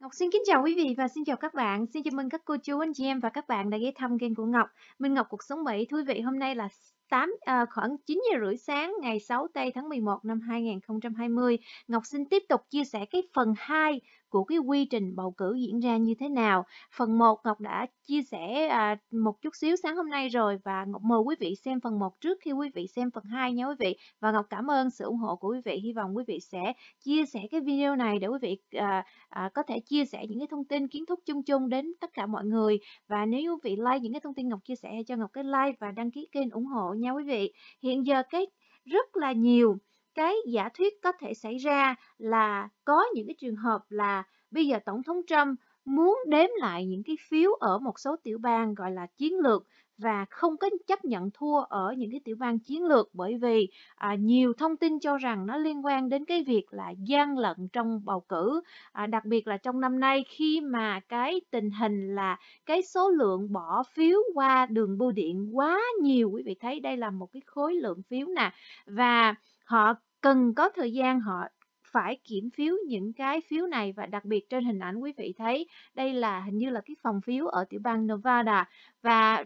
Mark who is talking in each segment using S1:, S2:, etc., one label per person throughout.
S1: Ngọc xin kính chào quý vị và xin chào các bạn. Xin chào mừng các cô chú, anh chị em và các bạn đã ghé thăm kênh của Ngọc. Minh Ngọc Cuộc Sống Mỹ. thú vị, hôm nay là 8 à, khoảng 9 giờ rưỡi sáng ngày 6 tây tháng 11 năm 2020. Ngọc xin tiếp tục chia sẻ cái phần 2 của cái quy trình bầu cử diễn ra như thế nào. Phần 1 Ngọc đã chia sẻ à, một chút xíu sáng hôm nay rồi và Ngọc mời quý vị xem phần 1 trước khi quý vị xem phần 2 nha quý vị. Và Ngọc cảm ơn sự ủng hộ của quý vị. Hy vọng quý vị sẽ chia sẻ cái video này để quý vị à, à, có thể chia sẻ những cái thông tin kiến thức chung chung đến tất cả mọi người. Và nếu quý vị like những cái thông tin Ngọc chia sẻ cho Ngọc cái like và đăng ký kênh ủng hộ nha quý vị. Hiện giờ cái rất là nhiều cái giả thuyết có thể xảy ra là có những cái trường hợp là bây giờ Tổng thống Trump muốn đếm lại những cái phiếu ở một số tiểu bang gọi là chiến lược và không có chấp nhận thua ở những cái tiểu bang chiến lược bởi vì à, nhiều thông tin cho rằng nó liên quan đến cái việc là gian lận trong bầu cử à, đặc biệt là trong năm nay khi mà cái tình hình là cái số lượng bỏ phiếu qua đường bưu điện quá nhiều quý vị thấy đây là một cái khối lượng phiếu nè và họ cần có thời gian họ phải kiểm phiếu những cái phiếu này và đặc biệt trên hình ảnh quý vị thấy đây là hình như là cái phòng phiếu ở tiểu bang Nevada và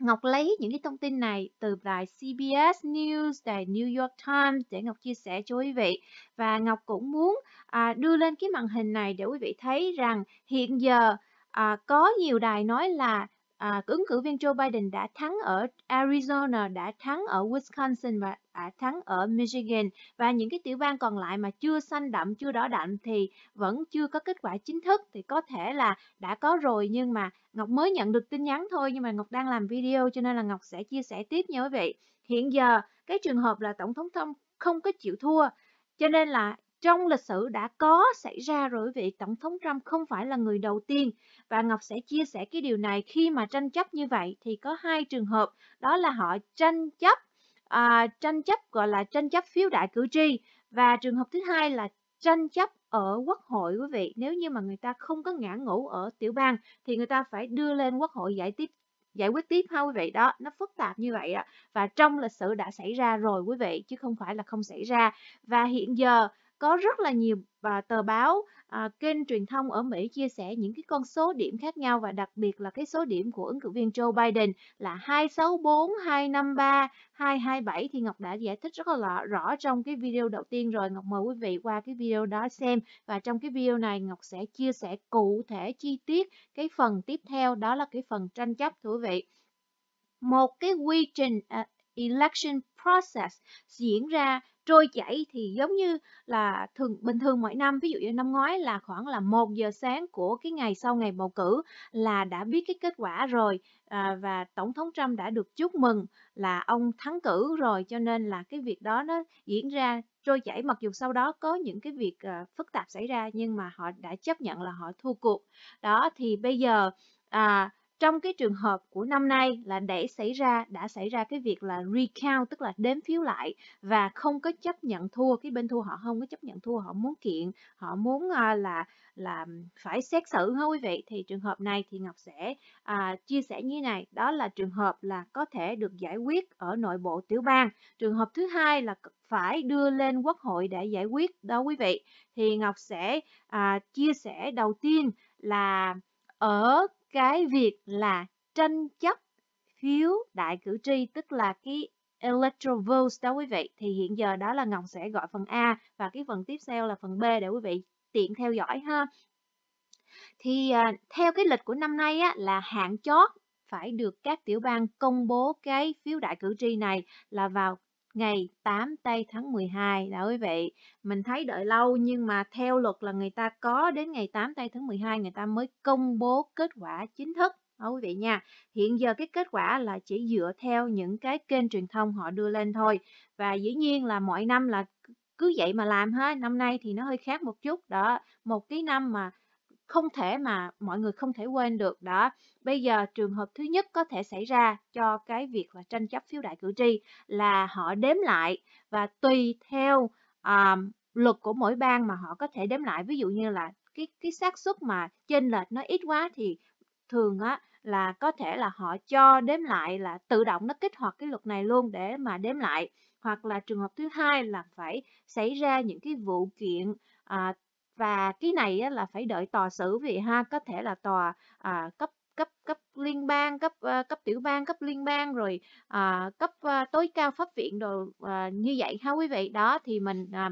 S1: Ngọc lấy những cái thông tin này từ đài CBS News, đài New York Times để Ngọc chia sẻ cho quý vị. Và Ngọc cũng muốn à, đưa lên cái màn hình này để quý vị thấy rằng hiện giờ à, có nhiều đài nói là à, ứng cử viên Joe Biden đã thắng ở Arizona, đã thắng ở Wisconsin và đã thắng ở Michigan và những cái tiểu bang còn lại mà chưa xanh đậm, chưa đỏ đậm thì vẫn chưa có kết quả chính thức thì có thể là đã có rồi nhưng mà Ngọc mới nhận được tin nhắn thôi nhưng mà Ngọc đang làm video cho nên là Ngọc sẽ chia sẻ tiếp nha quý vị. Hiện giờ cái trường hợp là tổng thống Trump không có chịu thua cho nên là trong lịch sử đã có xảy ra rồi vị. Tổng thống Trump không phải là người đầu tiên và Ngọc sẽ chia sẻ cái điều này khi mà tranh chấp như vậy thì có hai trường hợp đó là họ tranh chấp à, tranh chấp gọi là tranh chấp phiếu đại cử tri và trường hợp thứ hai là tranh chấp ở quốc hội quý vị nếu như mà người ta không có ngã ngũ ở tiểu bang thì người ta phải đưa lên quốc hội giải tiếp giải quyết tiếp ha quý vị đó nó phức tạp như vậy đó và trong lịch sử đã xảy ra rồi quý vị chứ không phải là không xảy ra và hiện giờ có rất là nhiều và tờ báo à, kênh truyền thông ở Mỹ chia sẻ những cái con số điểm khác nhau và đặc biệt là cái số điểm của ứng cử viên Joe Biden là 264, 253, 227 thì Ngọc đã giải thích rất là rõ trong cái video đầu tiên rồi. Ngọc mời quý vị qua cái video đó xem và trong cái video này Ngọc sẽ chia sẻ cụ thể chi tiết cái phần tiếp theo đó là cái phần tranh chấp thú vị một cái quy trình à, election process diễn ra trôi chảy thì giống như là thường bình thường mỗi năm ví dụ như năm ngoái là khoảng là một giờ sáng của cái ngày sau ngày bầu cử là đã biết cái kết quả rồi à, và tổng thống Trump đã được chúc mừng là ông thắng cử rồi cho nên là cái việc đó nó diễn ra trôi chảy mặc dù sau đó có những cái việc uh, phức tạp xảy ra nhưng mà họ đã chấp nhận là họ thua cuộc đó thì bây giờ à, trong cái trường hợp của năm nay là để xảy ra đã xảy ra cái việc là recount tức là đếm phiếu lại và không có chấp nhận thua cái bên thua họ không có chấp nhận thua họ muốn kiện họ muốn à, là là phải xét xử ha quý vị thì trường hợp này thì Ngọc sẽ à, chia sẻ như này đó là trường hợp là có thể được giải quyết ở nội bộ tiểu bang trường hợp thứ hai là phải đưa lên quốc hội để giải quyết đó quý vị thì Ngọc sẽ à, chia sẻ đầu tiên là ở cái việc là tranh chấp phiếu đại cử tri tức là cái electoral votes đó quý vị thì hiện giờ đó là Ngọc sẽ gọi phần A và cái phần tiếp theo là phần B để quý vị tiện theo dõi ha thì à, theo cái lịch của năm nay á, là hạn chót phải được các tiểu bang công bố cái phiếu đại cử tri này là vào ngày 8 tây tháng 12 đó quý vị mình thấy đợi lâu nhưng mà theo luật là người ta có đến ngày 8 tây tháng 12 người ta mới công bố kết quả chính thức đó quý vị nha hiện giờ cái kết quả là chỉ dựa theo những cái kênh truyền thông họ đưa lên thôi và dĩ nhiên là mọi năm là cứ vậy mà làm ha năm nay thì nó hơi khác một chút đó một cái năm mà không thể mà mọi người không thể quên được đó. Bây giờ trường hợp thứ nhất có thể xảy ra cho cái việc là tranh chấp phiếu đại cử tri là họ đếm lại và tùy theo um, luật của mỗi bang mà họ có thể đếm lại. Ví dụ như là cái cái xác suất mà trên lệch nó ít quá thì thường á là có thể là họ cho đếm lại là tự động nó kích hoạt cái luật này luôn để mà đếm lại hoặc là trường hợp thứ hai là phải xảy ra những cái vụ kiện à, và cái này á, là phải đợi tòa xử vì ha có thể là tòa à, cấp cấp cấp liên bang cấp uh, cấp tiểu bang cấp liên bang rồi à, cấp uh, tối cao pháp viện đồ à, như vậy ha quý vị đó thì mình à,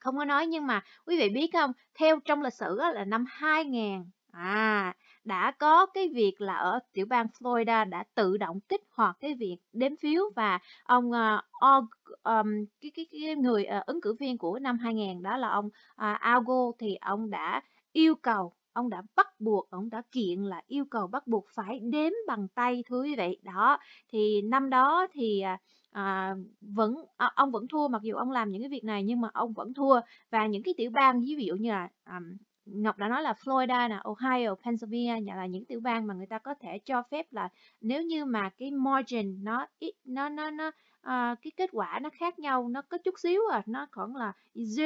S1: không có nói nhưng mà quý vị biết không theo trong lịch sử á, là năm 2000 à đã có cái việc là ở tiểu bang Florida đã tự động kích hoạt cái việc đếm phiếu và ông uh, um, cái, cái cái người uh, ứng cử viên của năm 2000 đó là ông uh, à, Al thì ông đã yêu cầu ông đã bắt buộc ông đã kiện là yêu cầu bắt buộc phải đếm bằng tay thứ vậy đó thì năm đó thì à, à vẫn à, ông vẫn thua mặc dù ông làm những cái việc này nhưng mà ông vẫn thua và những cái tiểu bang ví dụ như là à, Ngọc đã nói là Florida nè, Ohio, Pennsylvania là những tiểu bang mà người ta có thể cho phép là nếu như mà cái margin nó ít nó nó nó uh, cái kết quả nó khác nhau nó có chút xíu à nó khoảng là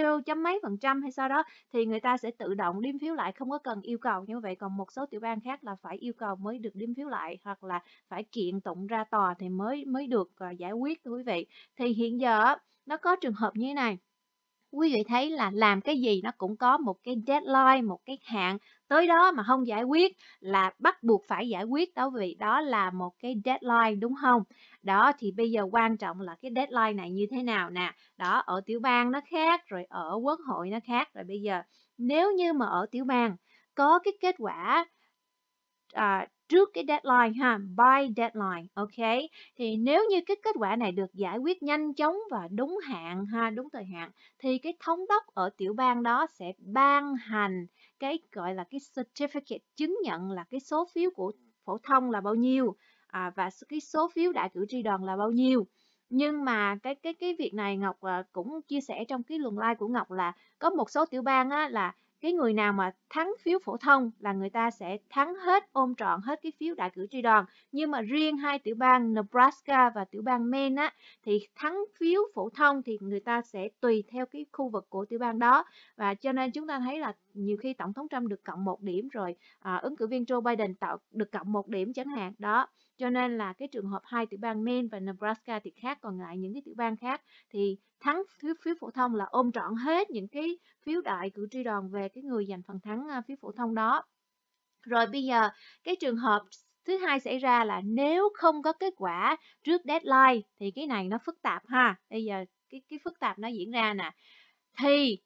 S1: 0 chấm mấy phần trăm hay sao đó thì người ta sẽ tự động điếm phiếu lại không có cần yêu cầu như vậy còn một số tiểu bang khác là phải yêu cầu mới được điếm phiếu lại hoặc là phải kiện tụng ra tòa thì mới mới được uh, giải quyết thưa quý vị thì hiện giờ nó có trường hợp như thế này quý vị thấy là làm cái gì nó cũng có một cái deadline một cái hạn tới đó mà không giải quyết là bắt buộc phải giải quyết đó vì đó là một cái deadline đúng không đó thì bây giờ quan trọng là cái deadline này như thế nào nè đó ở tiểu bang nó khác rồi ở quốc hội nó khác rồi bây giờ nếu như mà ở tiểu bang có cái kết quả à, trước cái deadline ha by deadline ok thì nếu như cái kết quả này được giải quyết nhanh chóng và đúng hạn ha đúng thời hạn thì cái thống đốc ở tiểu bang đó sẽ ban hành cái gọi là cái certificate chứng nhận là cái số phiếu của phổ thông là bao nhiêu à, và cái số phiếu đại cử tri đoàn là bao nhiêu nhưng mà cái cái cái việc này Ngọc à, cũng chia sẻ trong cái luồng like của Ngọc là có một số tiểu bang á, là cái người nào mà thắng phiếu phổ thông là người ta sẽ thắng hết ôm trọn hết cái phiếu đại cử tri đoàn nhưng mà riêng hai tiểu bang Nebraska và tiểu bang Maine á thì thắng phiếu phổ thông thì người ta sẽ tùy theo cái khu vực của tiểu bang đó và cho nên chúng ta thấy là nhiều khi tổng thống Trump được cộng một điểm rồi à, ứng cử viên Joe Biden tạo được cộng một điểm chẳng hạn đó cho nên là cái trường hợp hai tiểu bang Maine và Nebraska thì khác còn lại những cái tiểu bang khác thì thắng phiếu, phiếu phổ thông là ôm trọn hết những cái phiếu đại cử tri đoàn về cái người giành phần thắng à, phiếu phổ thông đó rồi bây giờ cái trường hợp thứ hai xảy ra là nếu không có kết quả trước deadline thì cái này nó phức tạp ha bây giờ cái cái phức tạp nó diễn ra nè thì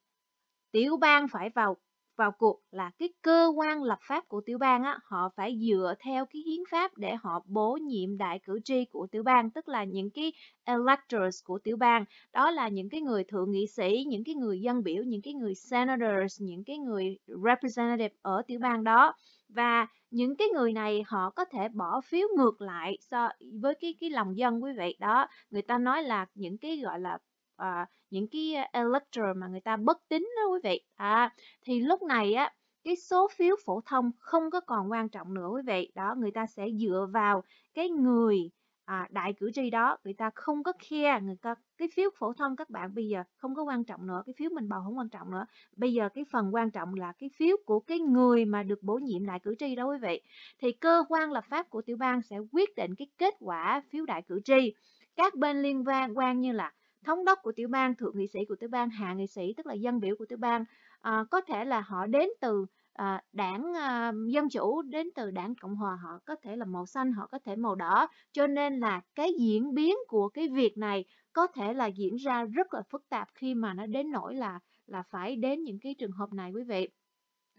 S1: tiểu bang phải vào vào cuộc là cái cơ quan lập pháp của tiểu bang á, họ phải dựa theo cái hiến pháp để họ bổ nhiệm đại cử tri của tiểu bang tức là những cái electors của tiểu bang đó là những cái người thượng nghị sĩ những cái người dân biểu những cái người senators những cái người representative ở tiểu bang đó và những cái người này họ có thể bỏ phiếu ngược lại so với cái cái lòng dân quý vị đó người ta nói là những cái gọi là à, những cái electoral ờ, mà người ta bất tín đó quý vị à, thì lúc này á cái số phiếu phổ thông không có còn quan trọng nữa quý vị đó người ta sẽ dựa vào cái người à, đại cử tri đó người ta không có khe người ta cái phiếu phổ thông các bạn bây giờ không có quan trọng nữa cái phiếu mình bầu không quan trọng nữa bây giờ cái phần quan trọng là cái phiếu của cái người mà được bổ nhiệm đại cử tri đó quý vị thì cơ quan lập pháp của tiểu bang sẽ quyết định cái kết quả phiếu đại cử tri các bên liên quan quan như là thống đốc của tiểu bang thượng nghị sĩ của tiểu bang hạ nghị sĩ tức là dân biểu của tiểu bang à, có thể là họ đến từ à, đảng à, dân chủ đến từ đảng cộng hòa họ có thể là màu xanh họ có thể màu đỏ cho nên là cái diễn biến của cái việc này có thể là diễn ra rất là phức tạp khi mà nó đến nỗi là là phải đến những cái trường hợp này quý vị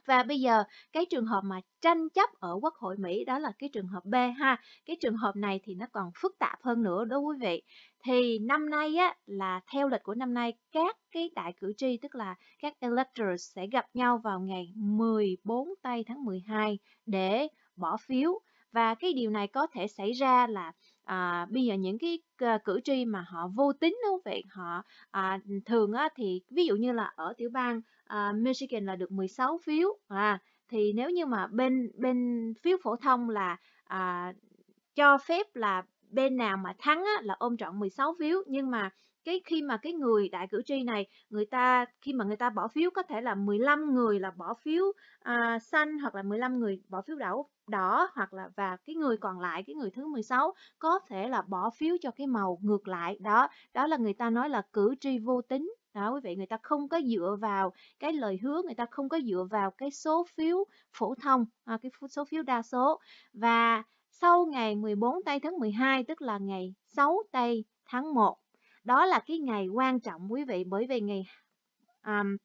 S1: và bây giờ cái trường hợp mà tranh chấp ở Quốc hội Mỹ đó là cái trường hợp B ha. Cái trường hợp này thì nó còn phức tạp hơn nữa đó quý vị. Thì năm nay á, là theo lịch của năm nay các cái đại cử tri tức là các electors sẽ gặp nhau vào ngày 14 tây tháng 12 để bỏ phiếu và cái điều này có thể xảy ra là à, bây giờ những cái ờ, cử tri mà họ vô tính đúng vậy họ à, thường á, thì ví dụ như là ở tiểu bang à, Michigan là được 16 phiếu à, thì nếu như mà bên bên phiếu phổ thông là à, cho phép là bên nào mà thắng á, là ôm trọn 16 phiếu nhưng mà cái khi mà cái người đại cử tri này người ta khi mà người ta bỏ phiếu có thể là 15 người là bỏ phiếu à, xanh hoặc là 15 người bỏ phiếu đỏ đỏ hoặc là và cái người còn lại cái người thứ 16 có thể là bỏ phiếu cho cái màu ngược lại đó đó là người ta nói là cử tri vô tính đó quý vị người ta không có dựa vào cái lời hứa người ta không có dựa vào cái số phiếu phổ thông à, cái số phiếu đa số và sau ngày 14 tây tháng 12 tức là ngày 6 tây tháng 1 đó là cái ngày quan trọng quý vị bởi vì ngày um,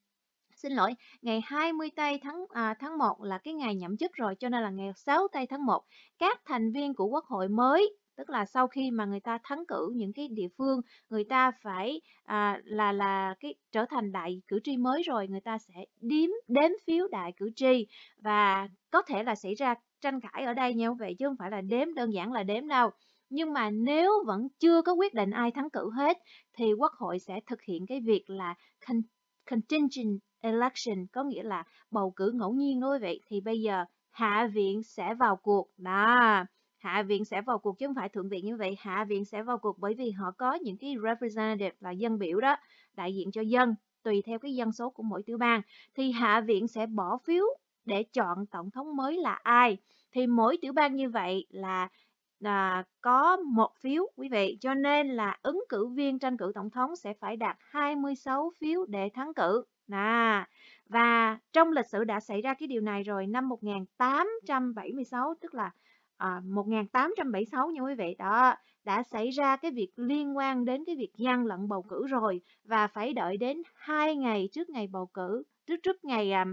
S1: xin lỗi, ngày 20 tây tháng à, tháng 1 là cái ngày nhậm chức rồi cho nên là ngày 6 tây tháng 1 các thành viên của Quốc hội mới tức là sau khi mà người ta thắng cử những cái địa phương người ta phải à, là là cái trở thành đại cử tri mới rồi người ta sẽ đếm đếm phiếu đại cử tri và có thể là xảy ra tranh cãi ở đây nha quý vị chứ không phải là đếm đơn giản là đếm đâu nhưng mà nếu vẫn chưa có quyết định ai thắng cử hết thì Quốc hội sẽ thực hiện cái việc là contingent election có nghĩa là bầu cử ngẫu nhiên thôi vậy thì bây giờ Hạ viện sẽ vào cuộc đó Hạ viện sẽ vào cuộc chứ không phải Thượng viện như vậy Hạ viện sẽ vào cuộc bởi vì họ có những cái representative là dân biểu đó đại diện cho dân tùy theo cái dân số của mỗi tiểu bang thì Hạ viện sẽ bỏ phiếu để chọn tổng thống mới là ai thì mỗi tiểu bang như vậy là là có một phiếu quý vị cho nên là ứng cử viên tranh cử tổng thống sẽ phải đạt 26 phiếu để thắng cử à, và trong lịch sử đã xảy ra cái điều này rồi năm 1876 tức là à, 1876 nha quý vị đó đã xảy ra cái việc liên quan đến cái việc gian lận bầu cử rồi và phải đợi đến hai ngày trước ngày bầu cử trước trước ngày à,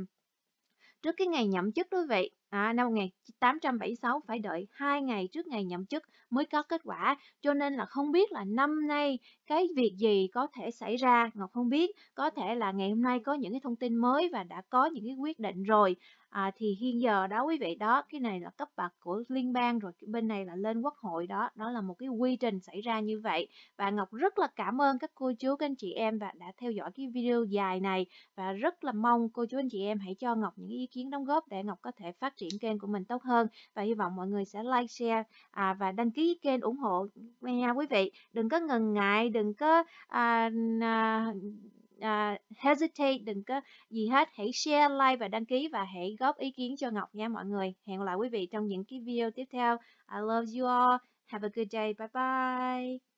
S1: trước cái ngày nhậm chức quý vị À, năm 1876 phải đợi 2 ngày trước ngày nhậm chức mới có kết quả, cho nên là không biết là năm nay cái việc gì có thể xảy ra, Ngọc không biết, có thể là ngày hôm nay có những cái thông tin mới và đã có những cái quyết định rồi. À, thì hiện giờ đó quý vị đó, cái này là cấp bậc của liên bang rồi, bên này là lên quốc hội đó, đó là một cái quy trình xảy ra như vậy. Và Ngọc rất là cảm ơn các cô chú, các anh chị em và đã theo dõi cái video dài này và rất là mong cô chú anh chị em hãy cho Ngọc những ý kiến đóng góp để Ngọc có thể phát triển kênh của mình tốt hơn và hy vọng mọi người sẽ like share à, và đăng ký kênh ủng hộ nha quý vị đừng có ngần ngại đừng có à, à, uh, hesitate đừng có gì hết hãy share like và đăng ký và hãy góp ý kiến cho ngọc nha mọi người hẹn gặp lại quý vị trong những cái video tiếp theo i love you all have a good day bye bye